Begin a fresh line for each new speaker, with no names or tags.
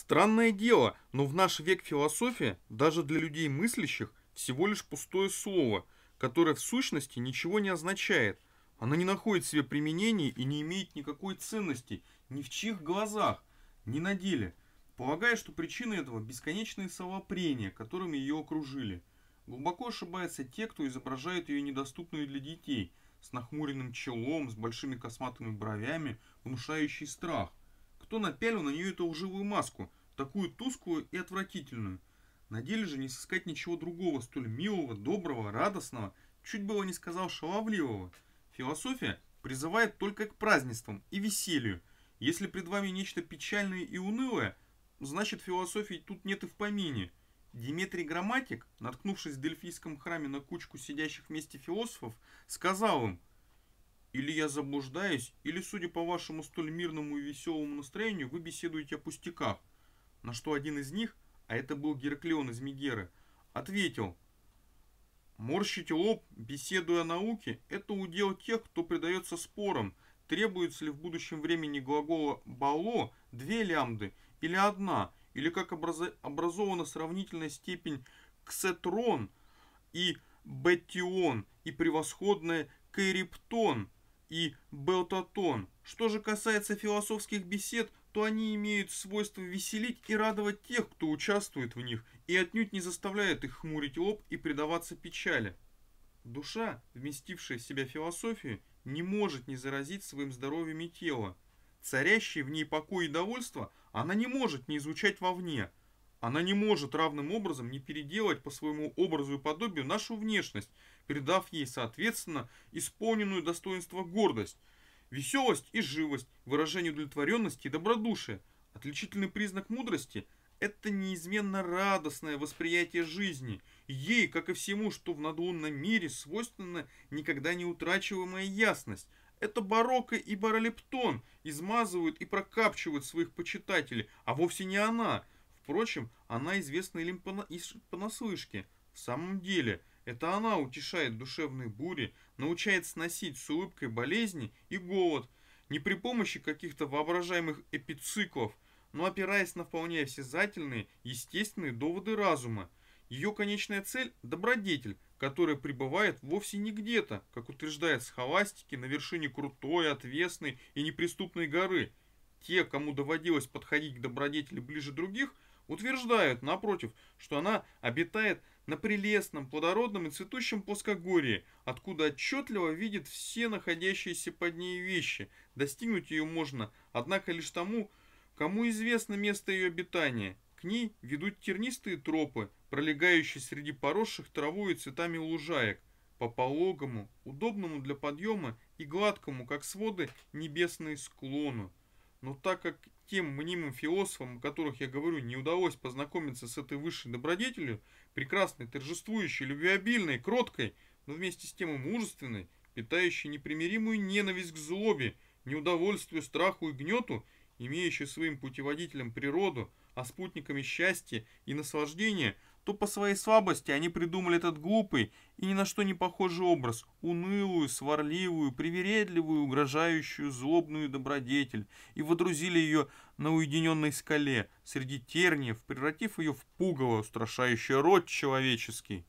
Странное дело, но в наш век философия, даже для людей мыслящих, всего лишь пустое слово, которое в сущности ничего не означает. Она не находит себе применения и не имеет никакой ценности ни в чьих глазах, ни на деле, полагая, что причины этого бесконечные совопрения, которыми ее окружили. Глубоко ошибаются те, кто изображает ее недоступную для детей, с нахмуренным челом, с большими косматыми бровями, внушающий страх кто напялил на нее эту лживую маску, такую тусклую и отвратительную. На деле же не сыскать ничего другого, столь милого, доброго, радостного, чуть было не сказал шаловливого. Философия призывает только к празднествам и веселью. Если пред вами нечто печальное и унылое, значит философии тут нет и в помине. Диметрий Грамматик, наткнувшись в Дельфийском храме на кучку сидящих вместе философов, сказал им – или я заблуждаюсь, или, судя по вашему столь мирному и веселому настроению, вы беседуете о пустяках. На что один из них, а это был Гераклеон из Мегеры, ответил, «Морщить лоб, беседуя о науке, это удел тех, кто предается спорам, требуется ли в будущем времени глагола «бало» две лямды или одна, или как образована сравнительная степень «ксетрон» и «бетион» и превосходная «кэриптон», и Белтатон. Что же касается философских бесед, то они имеют свойство веселить и радовать тех, кто участвует в них, и отнюдь не заставляют их хмурить лоб и предаваться печали. Душа, вместившая в себя философию, не может не заразить своим здоровьем и тело. Царящие в ней покой и довольство она не может не изучать вовне – она не может равным образом не переделать по своему образу и подобию нашу внешность, передав ей, соответственно, исполненную достоинство гордость, веселость и живость, выражение удовлетворенности и добродушия. Отличительный признак мудрости – это неизменно радостное восприятие жизни. Ей, как и всему, что в надуонном мире, свойственна никогда не утрачиваемая ясность, это барокко и баролептон измазывают и прокапчивают своих почитателей, а вовсе не она. Впрочем, она известна им понаслышке. В самом деле, это она утешает душевные бури, научает сносить с улыбкой болезни и голод, не при помощи каких-то воображаемых эпициклов, но опираясь на вполне осязательные, естественные доводы разума. Ее конечная цель – добродетель, которая пребывает вовсе не где-то, как утверждает схоластики, на вершине крутой, отвесной и неприступной горы. Те, кому доводилось подходить к добродетели ближе других – Утверждают, напротив, что она обитает на прелестном, плодородном и цветущем плоскогорье, откуда отчетливо видит все находящиеся под ней вещи. Достигнуть ее можно, однако лишь тому, кому известно место ее обитания. К ней ведут тернистые тропы, пролегающие среди поросших травой и цветами лужаек, по пологому, удобному для подъема и гладкому, как своды, небесные склону. Но так как тем мнимым философам, о которых я говорю, не удалось познакомиться с этой высшей добродетелью, прекрасной, торжествующей, любвеобильной, кроткой, но вместе с тем и мужественной, питающей непримиримую ненависть к злобе, неудовольствию, страху и гнету, имеющей своим путеводителем природу, а спутниками счастья и наслаждения – то по своей слабости они придумали этот глупый и ни на что не похожий образ, унылую, сварливую, привередливую, угрожающую, злобную добродетель, и водрузили ее на уединенной скале, среди терниев, превратив ее в пугало, устрашающее род человеческий.